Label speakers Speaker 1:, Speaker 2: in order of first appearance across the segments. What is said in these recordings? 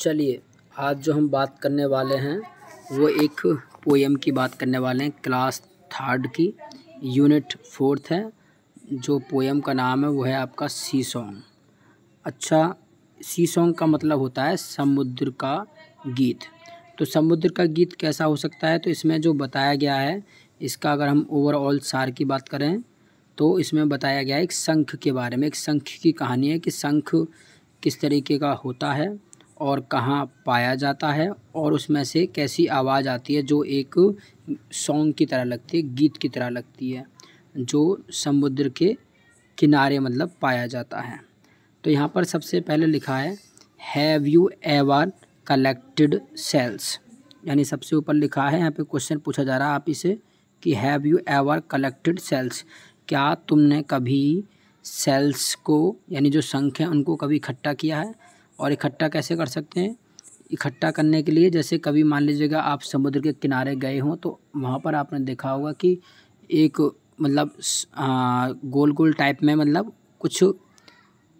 Speaker 1: चलिए आज जो हम बात करने वाले हैं वो एक पोएम की बात करने वाले हैं क्लास थर्ड की यूनिट फोर्थ है जो पोएम का नाम है वो है आपका सी सॉन्ग अच्छा सी सॉन्ग का मतलब होता है समुद्र का गीत तो समुद्र का गीत कैसा हो सकता है तो इसमें जो बताया गया है इसका अगर हम ओवरऑल सार की बात करें तो इसमें बताया गया है एक शंख के बारे में एक शंख की कहानी है कि शंख किस तरीके का होता है और कहाँ पाया जाता है और उसमें से कैसी आवाज़ आती है जो एक सॉन्ग की तरह लगती है गीत की तरह लगती है जो समुद्र के किनारे मतलब पाया जाता है तो यहाँ पर सबसे पहले लिखा है have you ever collected shells यानी सबसे ऊपर लिखा है यहाँ पे क्वेश्चन पूछा जा रहा है आप इसे कि have you ever collected shells क्या तुमने कभी सेल्स को यानी जो हैं उनको कभी इकट्ठा किया है और इकट्ठा कैसे कर सकते हैं इकट्ठा करने के लिए जैसे कभी मान लीजिएगा आप समुद्र के किनारे गए हों तो वहाँ पर आपने देखा होगा कि एक मतलब गोल गोल टाइप में मतलब कुछ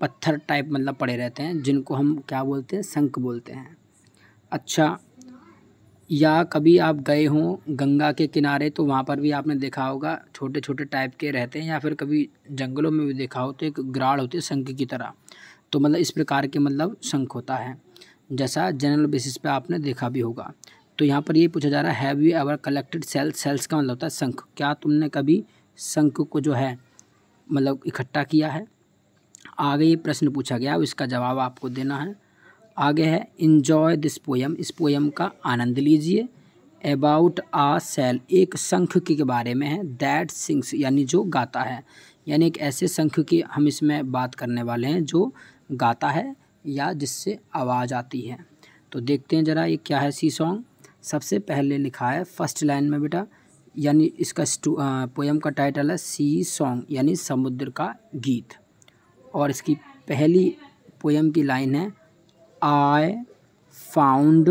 Speaker 1: पत्थर टाइप मतलब पड़े रहते हैं जिनको हम क्या बोलते हैं शंख बोलते हैं अच्छा या कभी आप गए हों गंगा के किनारे तो वहाँ पर भी आपने देखा होगा छोटे छोटे टाइप के रहते हैं या फिर कभी जंगलों में भी देखा हो तो एक ग्राड़ होती है शंख की तरह तो मतलब इस प्रकार के मतलब शंख होता है जैसा जनरल बेसिस पे आपने देखा भी होगा तो यहाँ पर ये पूछा जा रहा है have you ever collected shells shells का मतलब होता है शंख क्या तुमने कभी शंख को जो है मतलब इकट्ठा किया है आगे ये प्रश्न पूछा गया इसका जवाब आपको देना है आगे है इन्जॉय दिस पोएम इस पोएम का आनंद लीजिए अबाउट आ सेल एक शंख के बारे में है दैट सिंग्स यानी जो गाता है यानी एक ऐसे शंख की हम इसमें बात करने वाले हैं जो गाता है या जिससे आवाज़ आती है तो देखते हैं ज़रा ये क्या है सी सॉन्ग सबसे पहले लिखा है फर्स्ट लाइन में बेटा यानी इसका पोएम का टाइटल है सी सॉन्ग यानी समुद्र का गीत और इसकी पहली पोएम की लाइन है आई फाउंड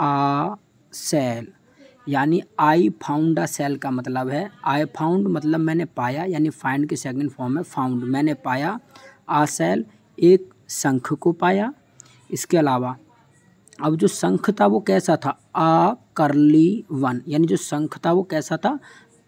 Speaker 1: आ सेल यानी आई फाउंड अ सेल का मतलब है आई फाउंड मतलब मैंने पाया यानी फाइंड के सेकंड फॉर्म है फाउंड मैंने पाया आ सेल एक शंख को पाया इसके अलावा अब जो शंख था वो कैसा था आ करली वन यानी जो शंख था वो कैसा था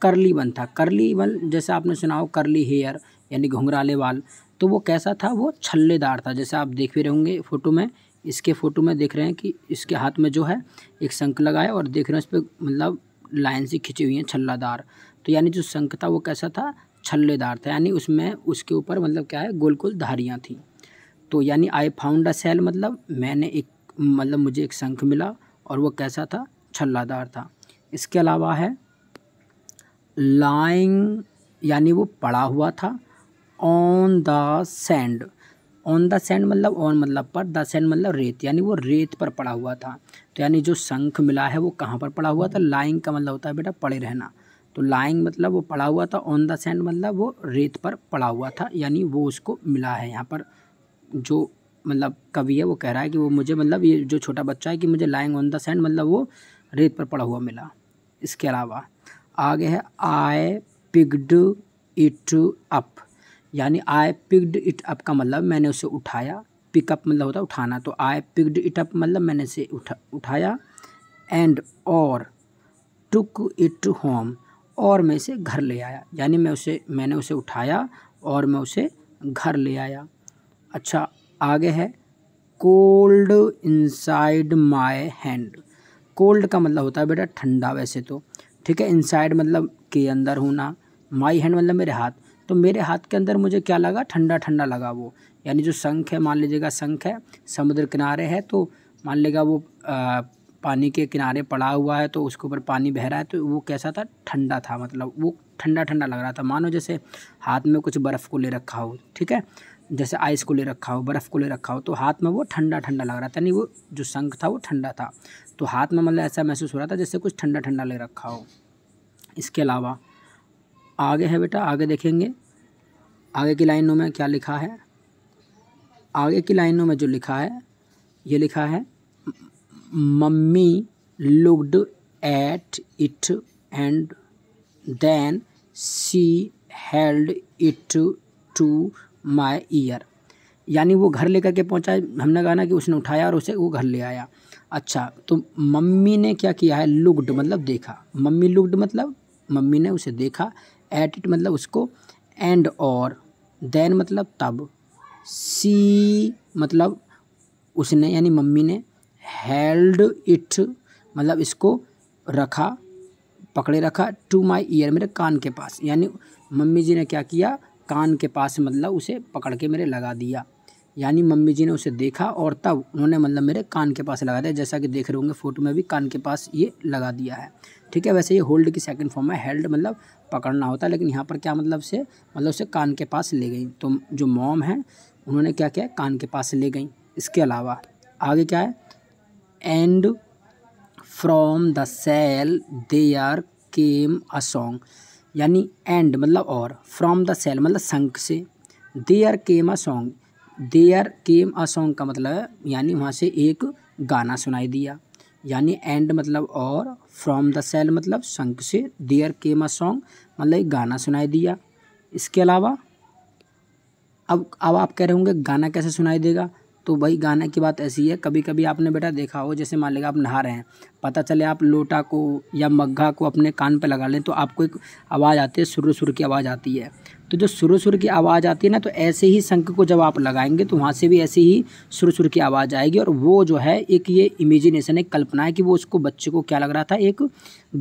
Speaker 1: करली वन था करली वन जैसे आपने सुना हो करली हेयर यानी घुंघराले वाल तो वो कैसा था वो छल्लेदार था जैसे आप देख भी रहे होंगे फ़ोटो में इसके फ़ोटो में देख रहे हैं कि इसके हाथ में जो है एक शंख लगाया और देख रहे हैं उस पर मतलब लाइन से खिंची हुई हैं छल्लादार तो यानी जो शंख था वो कैसा था छल्लेदार था यानी उसमें उसके ऊपर मतलब क्या है गोल गोल धारियाँ थी तो यानी आई फाउंड अ सेल मतलब मैंने एक मतलब मुझे एक शंख मिला और वो कैसा था छल्लादार था इसके अलावा है लाइंग यानी वो पड़ा हुआ था on the sand on the sand मतलब ऑन मतलब पर द सेंड मतलब रेत यानी वो रेत पर पड़ा हुआ था तो यानी जो शंख मिला है वो कहाँ पर पड़ा हुआ था लाइंग का मतलब होता है बेटा पड़े रहना तो लाइंग मतलब वो पड़ा हुआ था ऑन द सेंड मतलब वो रेत पर पड़ा हुआ था यानी वो उसको मिला है यहाँ पर जो मतलब कवि है वो कह रहा है कि वो मुझे मतलब ये जो छोटा बच्चा है कि मुझे लाइंग ऑन द सैंड मतलब वो रेत पर पड़ा हुआ मिला इसके अलावा आगे है आई पिग्ड इट अप यानी आई पिग्ड इट अप का मतलब मैंने उसे उठाया पिकअप मतलब होता है उठाना तो आई पिग्ड इट अप मतलब मैंने इसे उठा उठाया एंड और टुक इट होम और मैं इसे घर ले आया यानी मैं उसे मैंने उसे उठाया और मैं उसे घर ले आया अच्छा आगे है cold inside my hand cold का मतलब होता है बेटा ठंडा वैसे तो ठीक है इनसाइड मतलब के अंदर होना माई हैंड मतलब मेरे हाथ तो मेरे हाथ के अंदर मुझे क्या लगा ठंडा ठंडा लगा वो यानी जो शंख है मान लीजिएगा शंख है समुद्र किनारे है तो मान लीजिएगा वो आ, पानी के किनारे पड़ा हुआ है तो उसके ऊपर पानी बह रहा है तो वो कैसा था ठंडा था मतलब वो ठंडा ठंडा लग रहा था मानो जैसे हाथ में कुछ बर्फ़ को ले रखा हो ठीक है जैसे आइस को ले रखा हो बर्फ़ को ले रखा हो तो हाथ में वो ठंडा ठंडा लग रहा था यानी वो जो संग था वो ठंडा था तो हाथ में मतलब ऐसा महसूस हो रहा था जैसे कुछ ठंडा ठंडा ले रखा हो इसके अलावा आगे है बेटा आगे देखेंगे आगे की लाइनों में क्या लिखा है आगे की लाइनों में जो लिखा है ये लिखा है mummy looked at it and then she held it to my ear यानी वो घर लेकर के पहुंचा हमने कहा ना कि उसने उठाया और उसे वो घर ले आया अच्छा तो मम्मी ने क्या किया है लुकड मतलब देखा मम्मी लुकड मतलब मम्मी ने उसे देखा एट इट मतलब उसको एंड और देन मतलब तब सी मतलब उसने यानी मम्मी ने हेल्ड इट मतलब इसको रखा पकड़े रखा टू माई ईयर मेरे कान के पास यानी मम्मी जी ने क्या किया कान के पास मतलब उसे पकड़ के मेरे लगा दिया यानी मम्मी जी ने उसे देखा और तब उन्होंने मतलब मेरे कान के पास लगा दिया जैसा कि देख रहे होंगे फ़ोटो में भी कान के पास ये लगा दिया है ठीक है वैसे ये होल्ड की सेकंड फॉर्म है हेल्ड मतलब पकड़ना होता है लेकिन यहाँ पर क्या मतलब से मतलब उसे कान के पास ले गई तो जो मॉम है उन्होंने क्या किया कान के पास ले गई इसके अलावा आगे क्या है and from the shell there came a song यानी एंड मतलब और फ्रॉम द सेल मतलब संघ से there came a song there came a song का मतलब यानी वहाँ से एक गाना सुनाई दिया यानी एंड मतलब और फ्रॉम द सेल मतलब शंख से आर केम अ सॉन्ग मतलब एक गाना सुनाई दिया इसके अलावा अब अब आप कह रहे होंगे गाना कैसे सुनाई देगा तो भाई गाने की बात ऐसी है कभी कभी आपने बेटा देखा हो जैसे मान लीजिए आप नहा रहे हैं पता चले आप लोटा को या मग्घा को अपने कान पर लगा लें तो आपको एक आवाज़ आती है सुर सुर की आवाज़ आती है तो जो सुर सुर की आवाज़ आती है ना तो ऐसे ही शंख को जब आप लगाएंगे तो वहाँ से भी ऐसे ही सुर सुर की आवाज़ आएगी और वो जो है एक ये इमेजिनेशन एक कल्पना है कि वो उसको बच्चे को क्या लग रहा था एक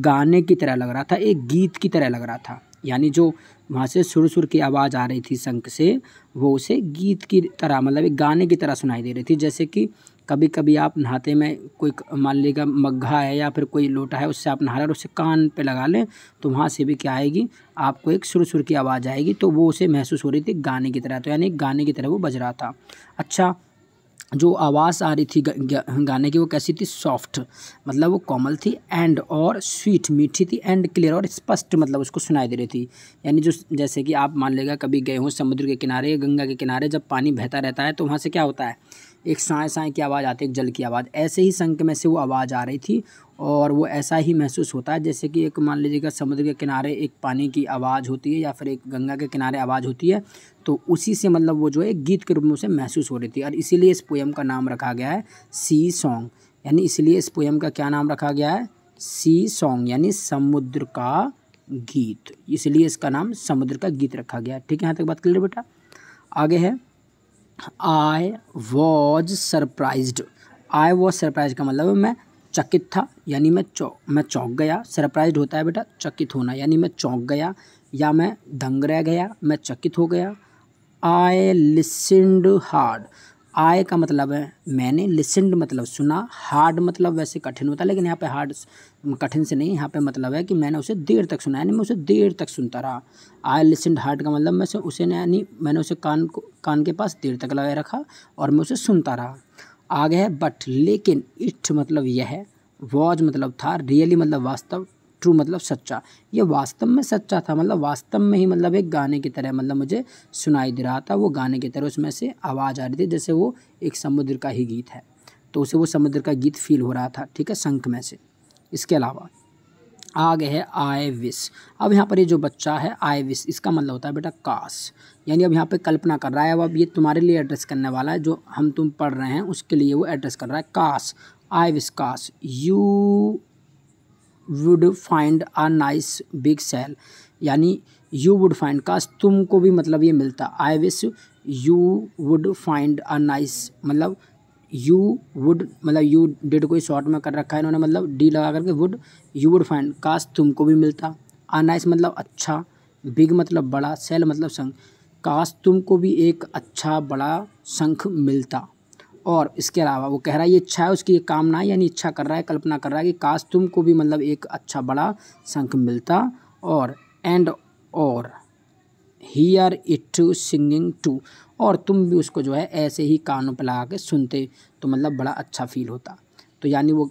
Speaker 1: गाने की तरह लग रहा था एक गीत की तरह लग रहा था यानी जो वहाँ से सुर सुर की आवाज़ आ रही थी शंख से वो उसे गीत की तरह मतलब एक गाने की तरह सुनाई दे रही थी जैसे कि कभी कभी आप नहाते में कोई मान लीजिएगा मग्घा है या फिर कोई लोटा है उससे आप नहा रहे और उससे कान पे लगा लें तो वहाँ से भी क्या आएगी आपको एक सुर सुर की आवाज़ आएगी तो वो उसे महसूस हो रही थी गाने की तरह तो यानी गाने की तरह वो बज रहा था अच्छा जो आवाज़ आ रही थी गाने की वो कैसी थी सॉफ्ट मतलब वो कॉमल थी एंड और स्वीट मीठी थी एंड क्लियर और स्पष्ट मतलब उसको सुनाई दे रही थी यानी जो जैसे कि आप मान लेगा कभी गए हों समुद्र के किनारे गंगा के किनारे जब पानी बहता रहता है तो वहाँ से क्या होता है एक साए साए की आवाज़ आती है एक जल की आवाज़ ऐसे ही संक में से वो आवाज़ आ रही थी और वो ऐसा ही महसूस होता है जैसे कि एक मान लीजिएगा समुद्र के किनारे एक पानी की आवाज़ होती है या फिर एक गंगा के किनारे आवाज़ होती है तो उसी से मतलब वो जो है गीत के रूप में उसे महसूस हो रही थी और इसीलिए इस पोएम का नाम रखा गया है सी सॉन्ग यानी इसलिए इस पोएम का क्या नाम रखा गया है सी सॉन्ग यानी समुद्र का गीत इसलिए इसका नाम समुद्र का गीत रखा गया ठीक है यहाँ तक बात क्लियर बेटा आगे है I was surprised I was surprise का मतलब मैं चकित था यानी मैं चौ मैं चौंक गया सरप्राइज होता है बेटा चकित होना यानी मैं चौंक गया या मैं दंग रह गया मैं चकित हो गया आई लिसन्ड हार्ड आय का मतलब है मैंने लिसेंड मतलब सुना हार्ड मतलब वैसे कठिन होता है लेकिन यहाँ पे हार्ड कठिन से नहीं यहाँ पे मतलब है कि मैंने उसे देर तक सुना यानी मैं उसे देर तक सुनता रहा आय लिसेंड हार्ड का मतलब मैं उसे यानी मैंने उसे कान को कान के पास देर तक लगाए रखा और मैं उसे सुनता रहा आगे है बट लेकिन इट मतलब यह है वॉज मतलब था रियली मतलब वास्तव ट्रू मतलब सच्चा ये वास्तव में सच्चा था मतलब वास्तव में ही मतलब एक गाने की तरह मतलब मुझे सुनाई दे रहा था वो गाने की तरह उसमें से आवाज़ आ रही थी जैसे वो एक समुद्र का ही गीत है तो उसे वो समुद्र का गीत फील हो रहा था ठीक है शंख में से इसके अलावा आ गए है आय विस अब यहाँ पर ये जो बच्चा है आय विस इसका मतलब होता है बेटा काश यानी अब यहाँ पे कल्पना कर रहा है अब अब ये तुम्हारे लिए एड्रेस करने वाला है जो हम तुम पढ़ रहे हैं उसके लिए वो एड्रेस कर रहा है काश आय विस काश you would find a nice big shell यानी यू वुड फाइंड काश तुमको भी मतलब ये मिलता I wish you would find a nice मतलब यू वुड मतलब यू डिड कोई शॉर्ट में कर रखा है इन्होंने मतलब डी लगा करके वुड यू वुड फाइंड काश तुमको भी मिलता अ नाइस मतलब अच्छा बिग मतलब बड़ा सेल मतलब संघ काश तुमको भी एक अच्छा बड़ा शंख मिलता और इसके अलावा वो कह रहा है ये इच्छा है उसकी ये कामना है यानी इच्छा कर रहा है कल्पना कर रहा है कि काश तुमको भी मतलब एक अच्छा बड़ा शंख मिलता और एंड और आर इट सिंगिंग टू और तुम भी उसको जो है ऐसे ही कानों पर लगा के सुनते तो मतलब बड़ा अच्छा फील होता तो यानी वो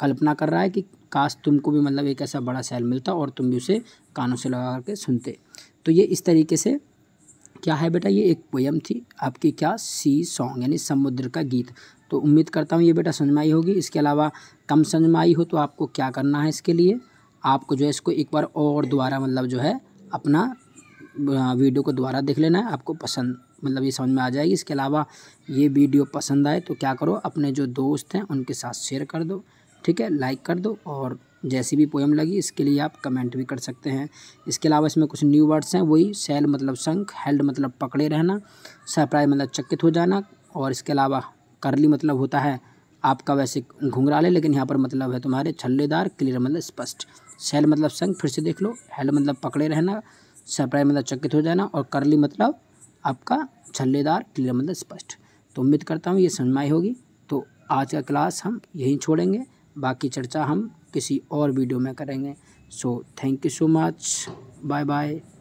Speaker 1: कल्पना कर रहा है कि काश तुमको भी मतलब एक ऐसा बड़ा शैल मिलता और तुम भी उसे कानों से लगा करके सुनते तो ये इस तरीके से क्या है बेटा ये एक पोयम थी आपकी क्या सी सॉन्ग यानी समुद्र का गीत तो उम्मीद करता हूँ ये बेटा समझ में आई होगी इसके अलावा कम समझ में आई हो तो आपको क्या करना है इसके लिए आपको जो है इसको एक बार और दोबारा मतलब जो है अपना वीडियो को दोबारा देख लेना है आपको पसंद मतलब ये समझ में आ जाएगी इसके अलावा ये वीडियो पसंद आए तो क्या करो अपने जो दोस्त हैं उनके साथ शेयर कर दो ठीक है लाइक कर दो और जैसी भी पोएम लगी इसके लिए आप कमेंट भी कर सकते हैं इसके अलावा इसमें कुछ न्यू वर्ड्स हैं वही सेल मतलब शंख हेल्ड मतलब पकड़े रहना सरप्राइज मतलब चकित हो जाना और इसके अलावा करली मतलब होता है आपका वैसे घुंघराले लेकिन यहाँ पर मतलब है तुम्हारे छल्लेदार क्लियर मतलब स्पष्ट सेल मतलब शंख फिर से देख लो हेल्ड मतलब पकड़े रहना सरप्राइज मतलब चकित हो जाना और करली मतलब आपका छल्लेदार क्लियर मतलब स्पष्ट तो उम्मीद करता हूँ ये समझ में आई होगी तो आज का क्लास हम यहीं छोड़ेंगे बाकी चर्चा हम किसी और वीडियो में करेंगे so thank you so much bye bye